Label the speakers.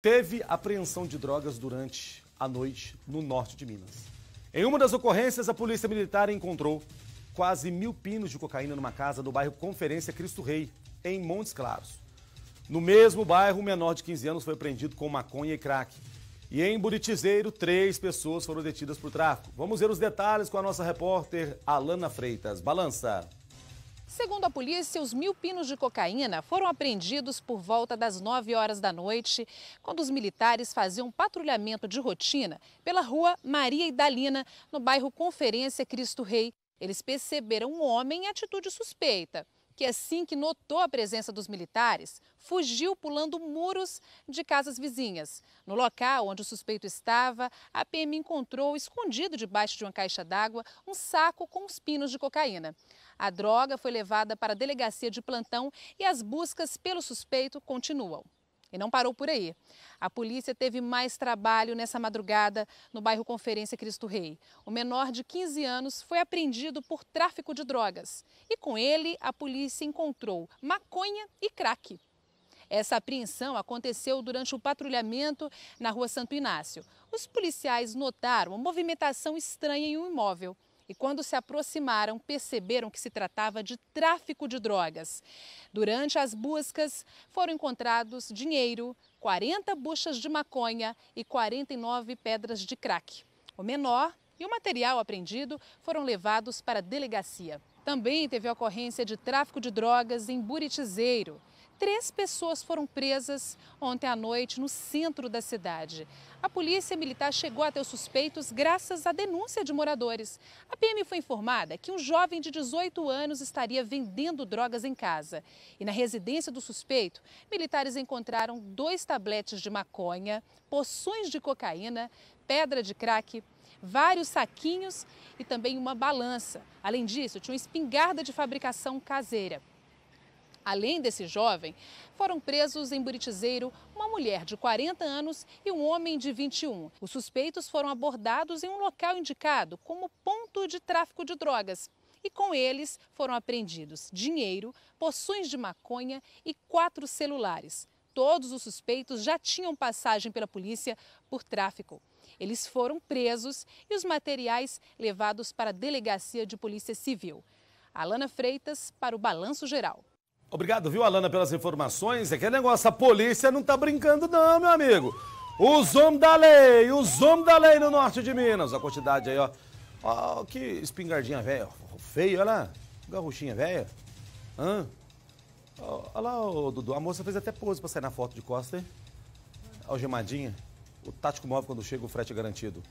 Speaker 1: Teve apreensão de drogas durante a noite no norte de Minas. Em uma das ocorrências, a polícia militar encontrou quase mil pinos de cocaína numa casa do bairro Conferência Cristo Rei, em Montes Claros. No mesmo bairro, um menor de 15 anos foi prendido com maconha e crack. E em Buritizeiro, três pessoas foram detidas por tráfico. Vamos ver os detalhes com a nossa repórter Alana Freitas. Balança!
Speaker 2: Segundo a polícia, os mil pinos de cocaína foram apreendidos por volta das 9 horas da noite, quando os militares faziam patrulhamento de rotina pela rua Maria Idalina, no bairro Conferência Cristo Rei. Eles perceberam um homem em atitude suspeita que assim que notou a presença dos militares, fugiu pulando muros de casas vizinhas. No local onde o suspeito estava, a PM encontrou, escondido debaixo de uma caixa d'água, um saco com os pinos de cocaína. A droga foi levada para a delegacia de plantão e as buscas pelo suspeito continuam. E não parou por aí. A polícia teve mais trabalho nessa madrugada no bairro Conferência Cristo Rei. O menor de 15 anos foi apreendido por tráfico de drogas. E com ele, a polícia encontrou maconha e crack. Essa apreensão aconteceu durante o patrulhamento na rua Santo Inácio. Os policiais notaram uma movimentação estranha em um imóvel e, quando se aproximaram, perceberam que se tratava de tráfico de drogas. Durante as buscas, foram encontrados dinheiro, 40 buchas de maconha e 49 pedras de crack. O menor e o material apreendido foram levados para a delegacia. Também teve ocorrência de tráfico de drogas em Buritizeiro. Três pessoas foram presas ontem à noite no centro da cidade. A polícia militar chegou até os suspeitos graças à denúncia de moradores. A PM foi informada que um jovem de 18 anos estaria vendendo drogas em casa. E na residência do suspeito, militares encontraram dois tabletes de maconha, poções de cocaína, pedra de crack, vários saquinhos e também uma balança. Além disso, tinha uma espingarda de fabricação caseira. Além desse jovem, foram presos em Buritizeiro uma mulher de 40 anos e um homem de 21. Os suspeitos foram abordados em um local indicado como ponto de tráfico de drogas. E com eles foram apreendidos dinheiro, poções de maconha e quatro celulares. Todos os suspeitos já tinham passagem pela polícia por tráfico. Eles foram presos e os materiais levados para a Delegacia de Polícia Civil. Alana Freitas para o Balanço Geral.
Speaker 1: Obrigado, viu, Alana, pelas informações. É que negócio, a polícia não tá brincando, não, meu amigo. Os homens da lei, os homens da lei no norte de Minas. A quantidade aí, ó. Ó, que espingardinha velha. Feio, olha lá. Garruchinha velha. Hã? Ó, olha lá, ó, Dudu. A moça fez até pose pra sair na foto de costa, hein? Algemadinha. O tático móvel quando chega, o frete é garantido.